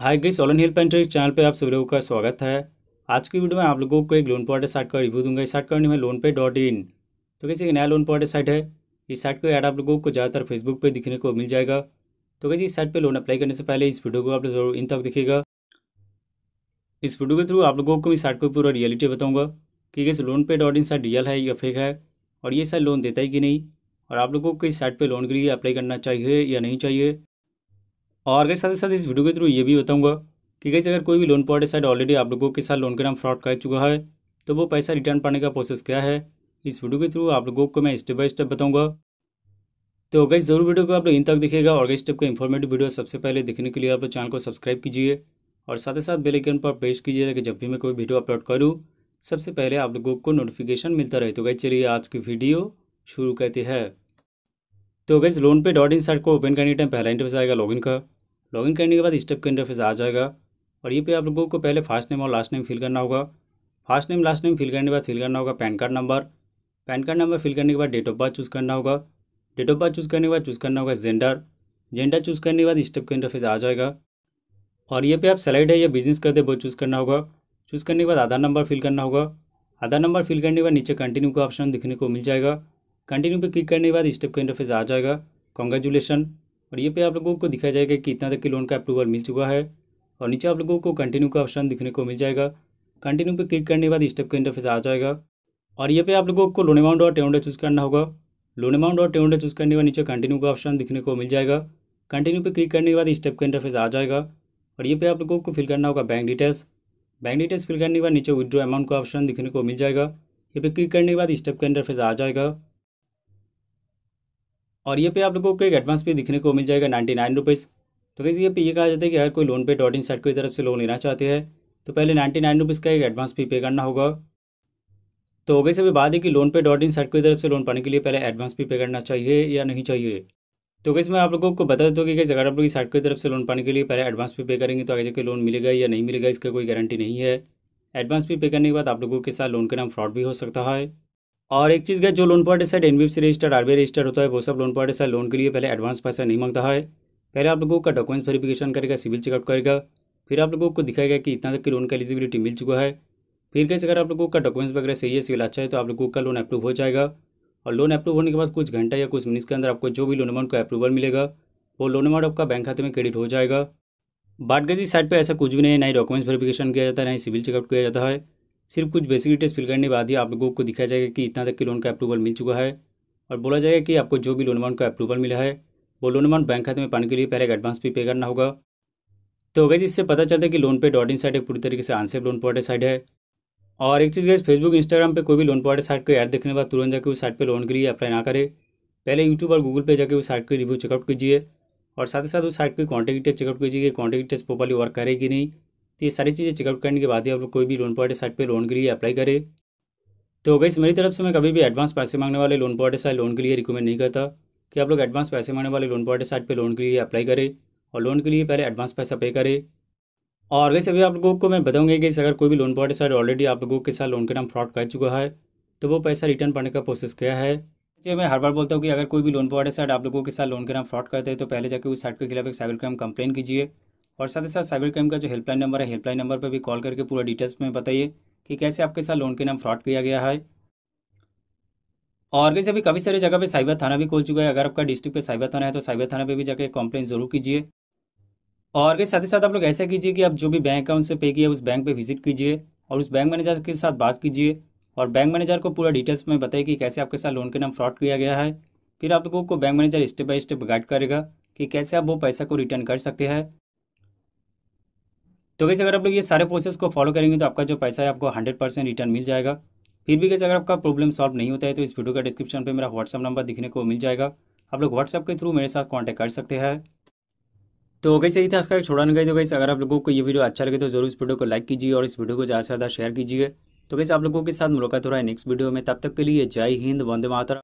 हाय गई सोलन हिल painter channel पे आप सभी लोगों का स्वागत है आज की वीडियो में आप लोगों को एक लोन पोर्टल साइट का रिव्यू दूंगा इस साइट का नाम लोन पे डॉट इन तो कैसे एक नया लोन पोर्टल साइट है इस साइट को ऐड आप लोगों को ज़्यादातर फेसबुक पे दिखने को मिल जाएगा तो कैसे इस साइट पर लोन अप्लाई करने से पहले इस वीडियो को आप जरूर इन तक दिखेगा इस वीडियो के थ्रू आप लोगों को इस साइट को पूरा रियलिटी बताऊँगा कि कैसे loan pay dot in site real है या फेक है और ये साइट लोन देता है कि नहीं और आप लोगों को इस साइट पर लोन के लिए अप्लाई करना चाहिए या नहीं चाहिए और गई साथ ही साथ इस वीडियो के थ्रू ये भी बताऊँगा कि गई अगर कोई भी लोन प्रोवाइडर साइड ऑलरेडी आप लोगों के साथ लोन का नाम फ्रॉड कर चुका है तो वो पैसा रिटर्न पाने का प्रोसेस क्या है इस वीडियो के थ्रू आप लोगों को मैं स्टेप बाय स्टेप बताऊँगा तो गई जरूर वीडियो को आप लोग इन तक दिखेगा और गई स्टेप का इन्फॉर्मेटिव वीडियो सबसे पहले देखने के लिए आप लोग चैनल को सब्सक्राइब कीजिए और साथ ही साथ बेलाइकन पर पेश कीजिएगा कि जब भी मैं कोई वीडियो अपलोड करूँ सबसे पहले आप लोगों को नोटिफिकेशन मिलता रहे तो गई चलिए आज की वीडियो शुरू कहते हैं तो गैस loan pay dot in site को ओपन करने टाइम पहला इंटरव्यू आएगा लॉगिन का लॉगिन करने के बाद स्टेप के इंटरफेस आ जाएगा और ये पे आप लोगों को पहले फर्स्ट नेम और लास्ट नेम फिल करना होगा first name last name fill करने के बाद फिल करना होगा PAN card number PAN card number fill करने के बाद डेट ऑफ बर्थ चूज़ करना होगा डेट ऑफ बर्थ चूज़ करने के बाद चूज़ करना होगा जेंडर जेंडर चूज़ करने के बाद स्टेप का इंटरफेस आ जाएगा और ये पे आप सेलेक्ट है या बिजनेस करते वो चूज़ करना होगा चूज़ करने के बाद आधार नंबर फिल करना होगा आधार नंबर फिल करने के बाद नीचे कंटिन्यू का ऑप्शन दिखने को मिल जाएगा कंटिन्यू पे क्लिक करने के बाद स्टेप का इंटरफेस आ जाएगा कॉन्ग्रेचुलेसन और ये पे आप लोगों को दिखाया जाएगा कि इतना तक के लोन का अप्रूवल मिल चुका है और नीचे आप लोगों को कंटिन्यू का ऑप्शन दिखने को मिल जाएगा कंटिन्यू पे क्लिक करने के बाद स्टेप का इंटरफेस आ जाएगा और ये पे आप लोगों को लोन अमाउंट और टेवंडर चूज़ करना होगा लोन अमाउंट और टेवंडर चूज़ करने के बाद नीचे कंटिन्यू का ऑप्शन दिखने को मिल जाएगा कंटिन्यू पे क्लिक करने के बाद स्टेप का इंटरफेस आ जाएगा और ये पे आप लोगों को फिल करना होगा bank details bank details fill करने के बाद नीचे विद्रो अमाउंट का ऑप्शन दिखने को मिल जाएगा ये पे क्लिक करने के बाद स्टेप का इंटरफेस आ जाएगा और ये पे आप लोगों को एक एडवांस पे दिखने को मिल जाएगा नाइन्टी नाइन रुपीज़ तो कैसे ये पे ये कहा जाता है कि अगर कोई loan pay dot in site की तरफ से लोन लेना चाहते हैं तो पहले नाइन्टी नाइन रुपीज़ का एक एडवांस पे पे करना होगा तो वैसे भी बात है कि loan pay dot in site की तरफ से लोन पाने के लिए पहले एडवांस पे पे करना चाहिए या नहीं चाहिए तो कैसे मैं आप लोगों को बता देता हूँ कि कैसे अगर आप लोग साइट की तरफ से लोन पाने के लिए पहले एडवांस पे पे करेंगे तो आगे जाकर लोन मिलेगा या नहीं मिलेगा इसका कोई गारंटी नहीं है एडवांस पे पे करने के बाद आप लोगों के साथ लोन का नाम फ्रॉड भी हो सकता है और एक चीज़ गया जो loan party side N C register R register होता है वो सब लोन पार्टी साइड लोन के लिए पहले एडवांस पैसा नहीं मांगता है पहले आप लोगों का डॉक्यूमेंट्स वेरिफिकेशन करेगा सिविल चेकअप करेगा फिर आप लोगों को दिखाएगा कि इतना तक की लोन का एलिजिबिलिटी मिल चुका है फिर कैसे अगर आप लोगों का डॉक्यूमेंट्स वगैरह सही है सिविल अच्छा है तो आप लोगों का लोन अप्रूव हो जाएगा और लोन अप्रूव होने के बाद कुछ घंटा या कुछ मिनट के अंदर आपको जो भी लोन अमाउंट का अप्रूवल मिलेगा वो लोन अमाउंट आपका बैंक खाते में क्रेडिट हो जाएगा बाटगजी साइड पर ऐसा कुछ भी नहीं है ना ही डॉक्यूमेंट्स वेरिफिकेशन किया जाता है ना ही सिविल चेकअप किया जाता है सिर्फ कुछ बेसिक डिटेल्स फिल करने के बाद ही आप लोगों को दिखाया जाएगा कि इतना तक के लोन का अप्रूवल मिल चुका है और बोला जाएगा कि आपको जो भी लोन अमाउंट का अप्रूवल मिला है वो लोन अमाउंट बैंक खाते में पाने के लिए पहले एडवांस भी पे करना होगा तो अगर इससे पता चलता है कि लोन पे डॉट इन साइड एक पूरी तरीके से आंसर लोन पोर्टल साइड है और एक चीज़ गई फेसबुक इंस्टाग्राम पे कोई भी लोन पोर्टल साइट को ऐड देखने के बाद तुरंत जाकर उस साइट पर लोन के लिए अप्लाई ना करें पहले यूट्यूब और गूगल पे जाकर उस साइट की रिव्यू चेकआउट कीजिए और साथ ही साथ उस साइट की कॉन्टैक्ट डिटेल चेकआउट कीजिए कि कॉन्टैक्ट डिटेल्स प्रॉपरली वर्क करेगी नहीं तो ये सारी चीज़ें चेकअप करने के बाद ही आप लोग कोई भी लोन प्रोवाइडर साइट पे लोन के लिए अप्लाई करें तो वैसे मेरी तरफ से मैं कभी भी एडवांस पैसे मांगने वाले लोन प्रोवाइडर साइट लोन के लिए रिकमेंड नहीं करता कि आप लोग एडवांस पैसे मांगने वाले लोन प्रोवाइडर साइट पर लोन के लिए अप्लाई करें और लोन के लिए पहले एडवांस पैसा पे करें और वैसे अभी आप लोगों को मैं बताऊंगा कि अगर कोई भी लोन प्रोवाइडर साइड ऑलरेडी आप लोगों के साथ लोन का नाम फ्रॉड कर चुका है तो वो पैसा रिटर्न पाने का प्रोसेस क्या है जो मैं हर बार बोलता हूँ कि अगर कोई भी लोन प्रोवाइडर साइड आप लोगों के साथ लोन के नाम फ्रॉड करते हैं तो पहले जाकर उस साइट के खिलाफ एक साइबर क्राइम कंप्लेन कीजिए और साथ ही साथ साइबर क्राइम का जो हेल्पलाइन नंबर है हेल्पलाइन नंबर पर भी कॉल करके पूरा डिटेल्स में बताइए कि कैसे आपके साथ लोन के नाम फ्रॉड किया गया है और कैसे अभी काफ़ी सारी जगह पे साइबर थाना भी खोल चुका है अगर आपका डिस्ट्रिक्ट पे साइबर थाना है तो साइबर थाना पे भी जाके कंप्लेन जरूर कीजिए और के साथ ही साथ आप लोग ऐसा कीजिए कि आप जो भी बैंक अकाउंट से पे किया उस बैंक पे विजिट कीजिए और उस बैंक मैनेजर के साथ बात कीजिए और बैंक मैनेजर को पूरा डिटेल्स में बताइए कि कैसे आपके साथ लोन के नाम फ्रॉड किया गया है फिर आप लोगों को bank manager step by step guide करेगा कि कैसे आप वो पैसा को रिटर्न कर सकते हैं तो कैसे अगर आप लोग ये सारे प्रोसेस को फॉलो करेंगे तो आपका जो पैसा है आपको हंड्रेड परसेंट रिटर्न मिल जाएगा फिर भी कैसे अगर आपका प्रॉब्लम सॉल्व नहीं होता है तो इस वीडियो का डिस्क्रिप्शन पर मेरा व्हाट्सअप नंबर दिखने को मिल जाएगा आप लोग व्हाट्सअप के थ्रू मेरे साथ कॉन्टैक्ट कर सकते हैं तो कैसे ही था उसका एक नहीं गई तो कैसे अगर आप लोगों को ये वीडियो अच्छा लगे तो जरूर इस वीडियो को लाइक कीजिए और इस वीडियो को ज़्यादा से ज़्यादा शेयर कीजिए तो कैसे आप लोगों के साथ मुलाकात हो रहा है नेक्स्ट वीडियो में तब तक के लिए जय हिंद वंदे मातरम